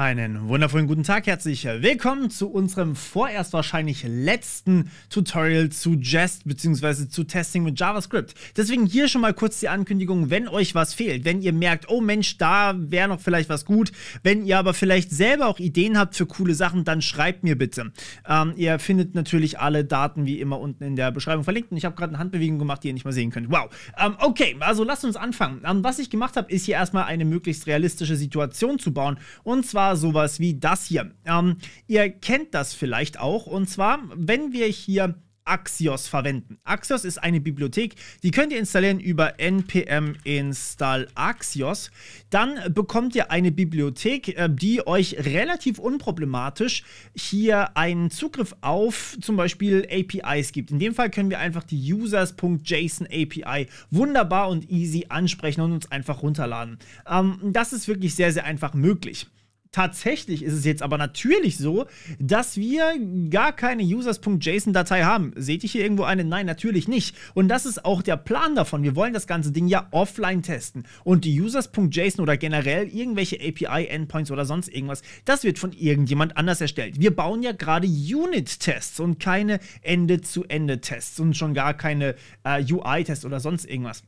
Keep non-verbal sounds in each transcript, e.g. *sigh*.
Einen wundervollen guten Tag, herzlich willkommen zu unserem vorerst wahrscheinlich letzten Tutorial zu Jest bzw. zu Testing mit JavaScript. Deswegen hier schon mal kurz die Ankündigung, wenn euch was fehlt, wenn ihr merkt, oh Mensch, da wäre noch vielleicht was gut, wenn ihr aber vielleicht selber auch Ideen habt für coole Sachen, dann schreibt mir bitte. Ähm, ihr findet natürlich alle Daten wie immer unten in der Beschreibung verlinkt und ich habe gerade eine Handbewegung gemacht, die ihr nicht mal sehen könnt. Wow. Ähm, okay, also lasst uns anfangen. Ähm, was ich gemacht habe, ist hier erstmal eine möglichst realistische Situation zu bauen und zwar sowas wie das hier. Ähm, ihr kennt das vielleicht auch und zwar, wenn wir hier Axios verwenden. Axios ist eine Bibliothek, die könnt ihr installieren über npm install axios. Dann bekommt ihr eine Bibliothek, äh, die euch relativ unproblematisch hier einen Zugriff auf zum Beispiel APIs gibt. In dem Fall können wir einfach die users.json API wunderbar und easy ansprechen und uns einfach runterladen. Ähm, das ist wirklich sehr, sehr einfach möglich. Tatsächlich ist es jetzt aber natürlich so, dass wir gar keine users.json-Datei haben. Seht ihr hier irgendwo eine? Nein, natürlich nicht. Und das ist auch der Plan davon. Wir wollen das ganze Ding ja offline testen. Und die users.json oder generell irgendwelche API-Endpoints oder sonst irgendwas, das wird von irgendjemand anders erstellt. Wir bauen ja gerade Unit-Tests und keine Ende-zu-Ende-Tests und schon gar keine äh, UI-Tests oder sonst irgendwas.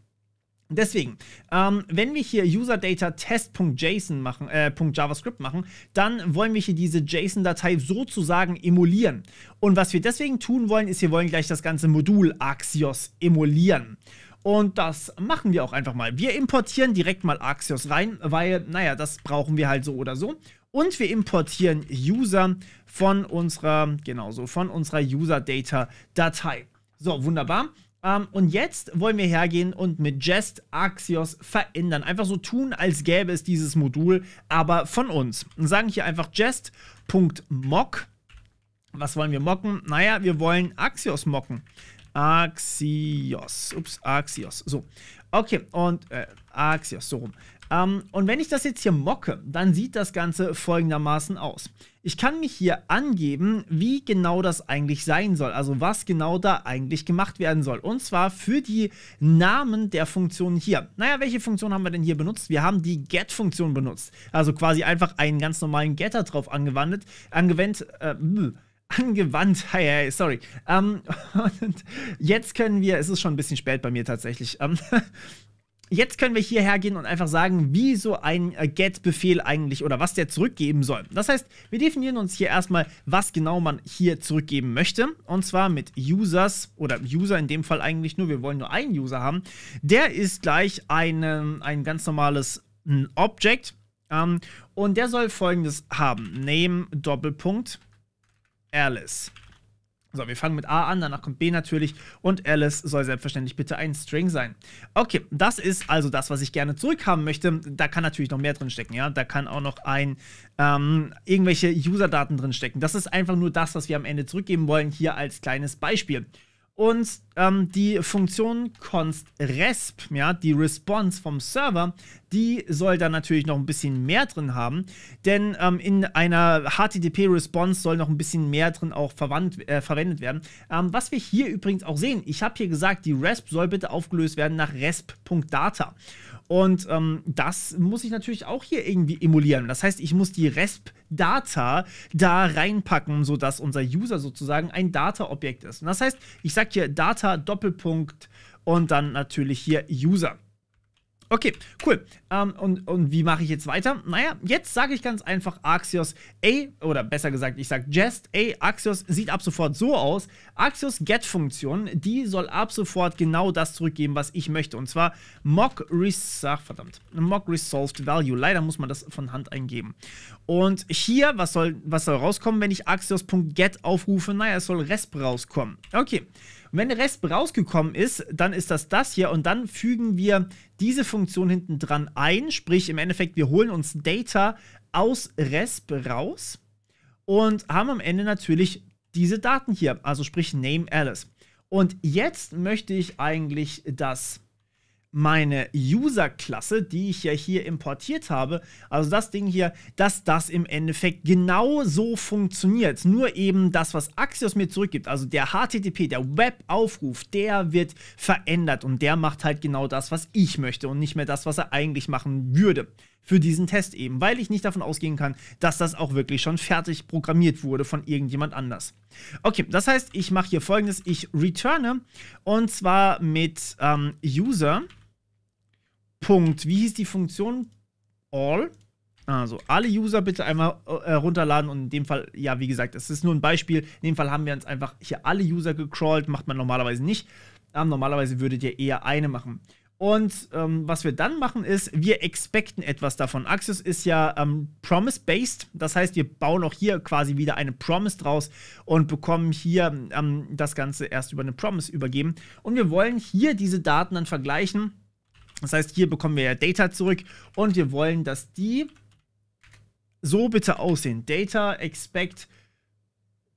Deswegen, ähm, wenn wir hier UserDataTest.json machen, äh, .javascript machen, dann wollen wir hier diese JSON-Datei sozusagen emulieren. Und was wir deswegen tun wollen, ist, wir wollen gleich das ganze Modul Axios emulieren. Und das machen wir auch einfach mal. Wir importieren direkt mal Axios rein, weil, naja, das brauchen wir halt so oder so. Und wir importieren User von unserer, genauso, von unserer userdata datei So, wunderbar. Um, ähm, und jetzt wollen wir hergehen und mit Jest Axios verändern. Einfach so tun, als gäbe es dieses Modul, aber von uns. Und sagen hier einfach jest.mock. Was wollen wir mocken? Naja, wir wollen Axios mocken. Axios. Ups, Axios. So. Okay, und äh, Axios, so rum. Ähm, und wenn ich das jetzt hier mocke, dann sieht das Ganze folgendermaßen aus. Ich kann mich hier angeben, wie genau das eigentlich sein soll, also was genau da eigentlich gemacht werden soll. Und zwar für die Namen der Funktionen hier. Naja, welche Funktion haben wir denn hier benutzt? Wir haben die Get-Funktion benutzt. Also quasi einfach einen ganz normalen Getter drauf angewandt, angewendet, äh, angewandt. Hey, *laughs* hey, sorry. Ähm, *laughs* und jetzt können wir, es ist schon ein bisschen spät bei mir tatsächlich. Ähm, *laughs* jetzt können wir hierher gehen und einfach sagen, wie so ein äh, Get-Befehl eigentlich oder was der zurückgeben soll. Das heißt, wir definieren uns hier erstmal, was genau man hier zurückgeben möchte. Und zwar mit Users oder User in dem Fall eigentlich nur, wir wollen nur einen User haben. Der ist gleich eine, ein ganz normales Object. Ähm, und der soll folgendes haben: Name Doppelpunkt Alice. So, wir fangen mit A an, danach kommt B natürlich und Alice soll selbstverständlich bitte ein String sein. Okay, das ist also das, was ich gerne zurückhaben möchte. Da kann natürlich noch mehr drin stecken, ja. Da kann auch noch ein ähm, irgendwelche User-Daten drin stecken. Das ist einfach nur das, was wir am Ende zurückgeben wollen, hier als kleines Beispiel. Und ähm, die Funktion const resp, ja, die Response vom Server, die soll da natürlich noch ein bisschen mehr drin haben, denn ähm, in einer HTTP-Response soll noch ein bisschen mehr drin auch verwandt, äh, verwendet werden. Ähm, was wir hier übrigens auch sehen, ich habe hier gesagt, die RESP soll bitte aufgelöst werden nach resp.data. Und ähm, das muss ich natürlich auch hier irgendwie emulieren. Das heißt, ich muss die RESP-Data da reinpacken, sodass unser User sozusagen ein Data-Objekt ist. Und das heißt, ich sage hier Data Data Doppelpunkt und dann natürlich hier User. Okay, cool. Ähm, und, und wie mache ich jetzt weiter? Naja, jetzt sage ich ganz einfach Axios A, oder besser gesagt, ich sage Jest A. Axios sieht ab sofort so aus. Axios Get-Funktion, die soll ab sofort genau das zurückgeben, was ich möchte. Und zwar Mock, Res Ach, verdammt. Mock Resolved Value. Leider muss man das von Hand eingeben. Und hier, was soll, was soll rauskommen, wenn ich Axios.get aufrufe? Naja, es soll Resp rauskommen. Okay. Und wenn der Rest rausgekommen ist, dann ist das das hier und dann fügen wir diese Funktion hinten dran ein, sprich im Endeffekt, wir holen uns Data aus RESP raus und haben am Ende natürlich diese Daten hier, also sprich Name Alice. Und jetzt möchte ich eigentlich, das meine User-Klasse, die ich ja hier importiert habe, also das Ding hier, dass das im Endeffekt genau so funktioniert. Nur eben das, was Axios mir zurückgibt, also der HTTP, der Web-Aufruf, der wird verändert und der macht halt genau das, was ich möchte und nicht mehr das, was er eigentlich machen würde für diesen Test eben, weil ich nicht davon ausgehen kann, dass das auch wirklich schon fertig programmiert wurde von irgendjemand anders. Okay, das heißt, ich mache hier folgendes, ich returne und zwar mit ähm, User Punkt. Wie hieß die Funktion? All. Also alle User bitte einmal äh, runterladen und in dem Fall, ja, wie gesagt, es ist nur ein Beispiel. In dem Fall haben wir uns einfach hier alle User gecrawlt, macht man normalerweise nicht. Ähm, normalerweise würdet ihr eher eine machen. Und ähm, was wir dann machen ist, wir expecten etwas davon. Axis ist ja ähm, Promise-based, das heißt, wir bauen auch hier quasi wieder eine Promise draus und bekommen hier ähm, das Ganze erst über eine Promise übergeben. Und wir wollen hier diese Daten dann vergleichen das heißt, hier bekommen wir ja Data zurück und wir wollen, dass die so bitte aussehen. Data expect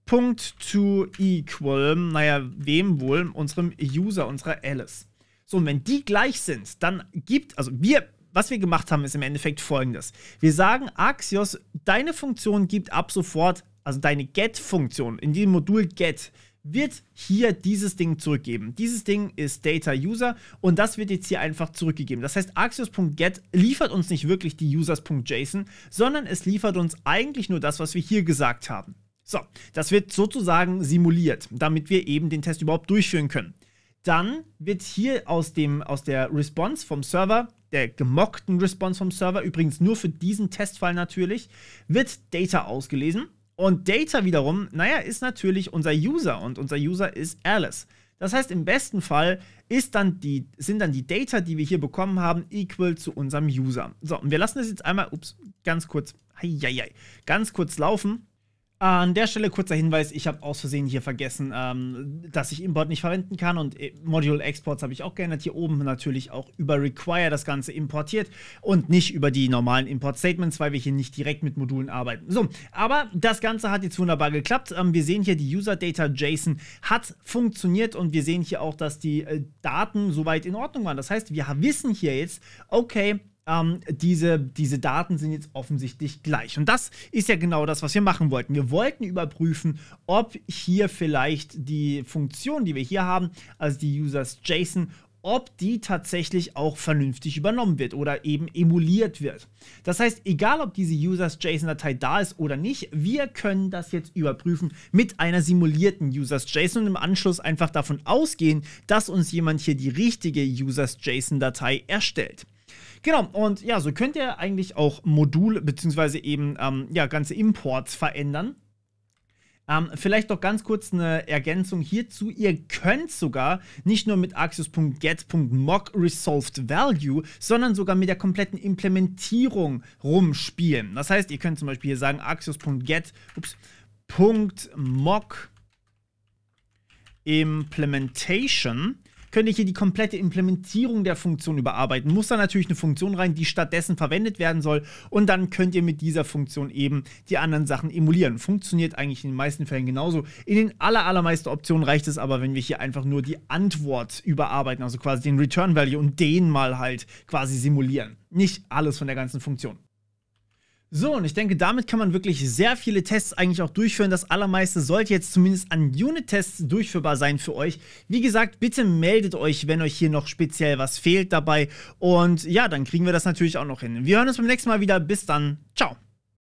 Punkt to equal, naja, wem wohl? Unserem User, unserer Alice. So, und wenn die gleich sind, dann gibt, also wir, was wir gemacht haben, ist im Endeffekt folgendes. Wir sagen, Axios, deine Funktion gibt ab sofort, also deine Get-Funktion in dem Modul Get wird hier dieses Ding zurückgeben. Dieses Ding ist Data User und das wird jetzt hier einfach zurückgegeben. Das heißt, Axios.get liefert uns nicht wirklich die Users.json, sondern es liefert uns eigentlich nur das, was wir hier gesagt haben. So, das wird sozusagen simuliert, damit wir eben den Test überhaupt durchführen können. Dann wird hier aus, dem, aus der Response vom Server, der gemockten Response vom Server, übrigens nur für diesen Testfall natürlich, wird Data ausgelesen und Data wiederum, naja, ist natürlich unser User und unser User ist Alice. Das heißt, im besten Fall dann die, sind dann die Data, die wir hier bekommen haben, equal zu unserem User. So, und wir lassen das jetzt einmal, ups, ganz kurz, hei, hei, hei, ganz kurz laufen. An der Stelle kurzer Hinweis, ich habe aus Versehen hier vergessen, ähm, dass ich Import nicht verwenden kann und äh, Module Exports habe ich auch geändert. Hier oben natürlich auch über Require das Ganze importiert und nicht über die normalen Import Statements, weil wir hier nicht direkt mit Modulen arbeiten. So, aber das Ganze hat jetzt wunderbar geklappt. Ähm, wir sehen hier, die User Data JSON hat funktioniert und wir sehen hier auch, dass die äh, Daten soweit in Ordnung waren. Das heißt, wir wissen hier jetzt, okay, ähm, diese, diese Daten sind jetzt offensichtlich gleich. Und das ist ja genau das, was wir machen wollten. Wir wollten überprüfen, ob hier vielleicht die Funktion, die wir hier haben, also die Users JSON ob die tatsächlich auch vernünftig übernommen wird oder eben emuliert wird. Das heißt, egal ob diese Users.json-Datei da ist oder nicht, wir können das jetzt überprüfen mit einer simulierten Users.json und im Anschluss einfach davon ausgehen, dass uns jemand hier die richtige Users.json-Datei erstellt. Genau, und ja, so könnt ihr eigentlich auch Module bzw. eben ähm, ja, ganze Imports verändern. Ähm, vielleicht doch ganz kurz eine Ergänzung hierzu. Ihr könnt sogar nicht nur mit axios.get.mock resolved value, sondern sogar mit der kompletten Implementierung rumspielen. Das heißt, ihr könnt zum Beispiel hier sagen axios.get.mock implementation könnte ich hier die komplette Implementierung der Funktion überarbeiten. Muss da natürlich eine Funktion rein, die stattdessen verwendet werden soll. Und dann könnt ihr mit dieser Funktion eben die anderen Sachen emulieren. Funktioniert eigentlich in den meisten Fällen genauso. In den aller, allermeisten Optionen reicht es aber, wenn wir hier einfach nur die Antwort überarbeiten, also quasi den Return Value und den mal halt quasi simulieren. Nicht alles von der ganzen Funktion. So, und ich denke, damit kann man wirklich sehr viele Tests eigentlich auch durchführen. Das allermeiste sollte jetzt zumindest an Unit-Tests durchführbar sein für euch. Wie gesagt, bitte meldet euch, wenn euch hier noch speziell was fehlt dabei. Und ja, dann kriegen wir das natürlich auch noch hin. Wir hören uns beim nächsten Mal wieder. Bis dann. Ciao.